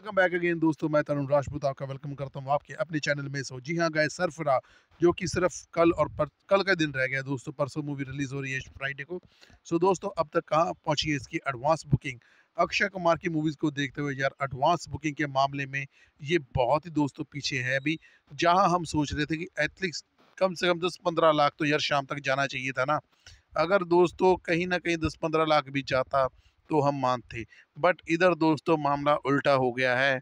welcome back again दोस्तों मैं तरुण राजपूत आपका वेलकम करता हूँ आपके अपने चैनल में सो जी हाँ गए सरफरा जो कि सिर्फ कल और पर, कल का दिन रह गया दोस्तों परसों मूवी रिलीज़ हो रही है फ्राइडे को सो दोस्तों अब तक कहाँ पहुंची है इसकी एडवांस बुकिंग अक्षय कुमार की मूवीज़ को देखते हुए यार एडवांस बुकिंग के मामले में ये बहुत ही दोस्तों पीछे है अभी जहाँ हम सोच रहे थे कि एथलीट कम से कम दस पंद्रह लाख तो यार शाम तक जाना चाहिए था ना अगर दोस्तों कहीं ना कहीं दस पंद्रह लाख भी जाता तो हम मानते बट इधर दोस्तों मामला उल्टा हो गया है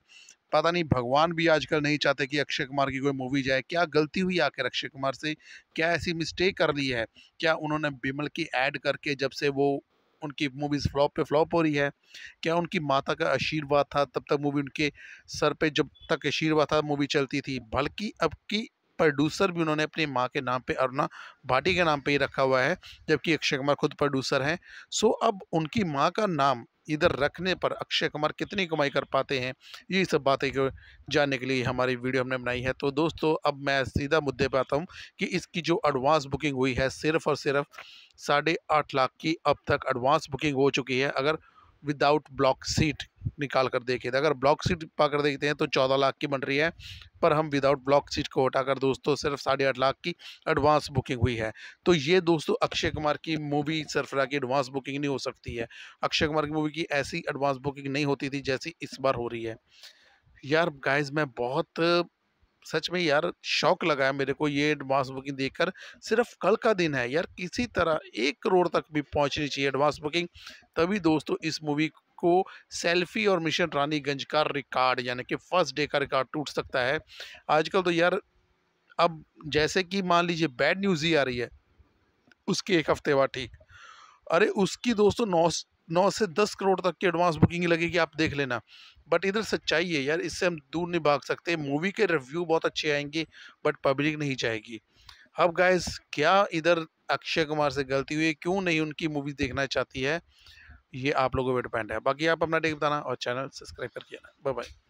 पता नहीं भगवान भी आजकल नहीं चाहते कि अक्षय कुमार की कोई मूवी जाए क्या गलती हुई आकर अक्षय कुमार से क्या ऐसी मिस्टेक कर ली है क्या उन्होंने बिमल की ऐड करके जब से वो उनकी मूवीज़ फ्लॉप पे फ्लॉप हो रही है क्या उनकी माता का आशीर्वाद था तब तक मूवी उनके सर पे जब तक आशीर्वाद था मूवी चलती थी बल्कि अब की प्रोड्यूसर भी उन्होंने अपनी माँ के नाम पे अरुणा भाटी के नाम पे ही रखा हुआ है जबकि अक्षय कुमार खुद प्रोड्यूसर हैं सो अब उनकी माँ का नाम इधर रखने पर अक्षय कुमार कितनी कमाई कर पाते हैं ये सब बातें को जानने के लिए हमारी वीडियो हमने बनाई है तो दोस्तों अब मैं सीधा मुद्दे पर आता हूँ कि इसकी जो एडवांस बुकिंग हुई है सिर्फ और सिर्फ साढ़े आठ लाख की अब तक एडवांस बुकिंग हो चुकी है अगर विदाउट ब्लॉक सीट निकाल कर देखिए अगर ब्लॉक सीट पाकर देखते हैं तो चौदह लाख की बन रही है पर हम विदाउट ब्लॉक सीट को हटाकर दोस्तों सिर्फ साढ़े आठ लाख की एडवांस बुकिंग हुई है तो ये दोस्तों अक्षय कुमार की मूवी सरफरा की एडवांस बुकिंग नहीं हो सकती है अक्षय कुमार की मूवी की ऐसी एडवांस बुकिंग नहीं होती थी जैसी इस बार हो रही है यार गाइज मैं बहुत सच में यार शौक लगाया मेरे को ये एडवांस बुकिंग देखकर सिर्फ कल का दिन है यार किसी तरह एक करोड़ तक भी पहुंचनी चाहिए एडवांस बुकिंग तभी दोस्तों इस मूवी को सेल्फी और मिशन रानीगंज का रिकॉर्ड यानी कि फर्स्ट डे का रिकॉर्ड टूट सकता है आजकल तो यार अब जैसे कि मान लीजिए बैड न्यूज़ ही आ रही है उसके एक हफ्ते बाद ठीक अरे उसकी दोस्तों नौ नौ से दस करोड़ तक की एडवांस बुकिंग लगेगी आप देख लेना बट इधर सच्चाई है यार इससे हम दूर नहीं भाग सकते मूवी के रिव्यू बहुत अच्छे आएंगे बट पब्लिक नहीं चाहेगी अब गाइस क्या इधर अक्षय कुमार से गलती हुई क्यों नहीं उनकी मूवी देखना चाहती है ये आप लोगों पर डिपेंड है बाकी आप अपना टेक बताना और चैनल सब्सक्राइब करके आना बाय बाय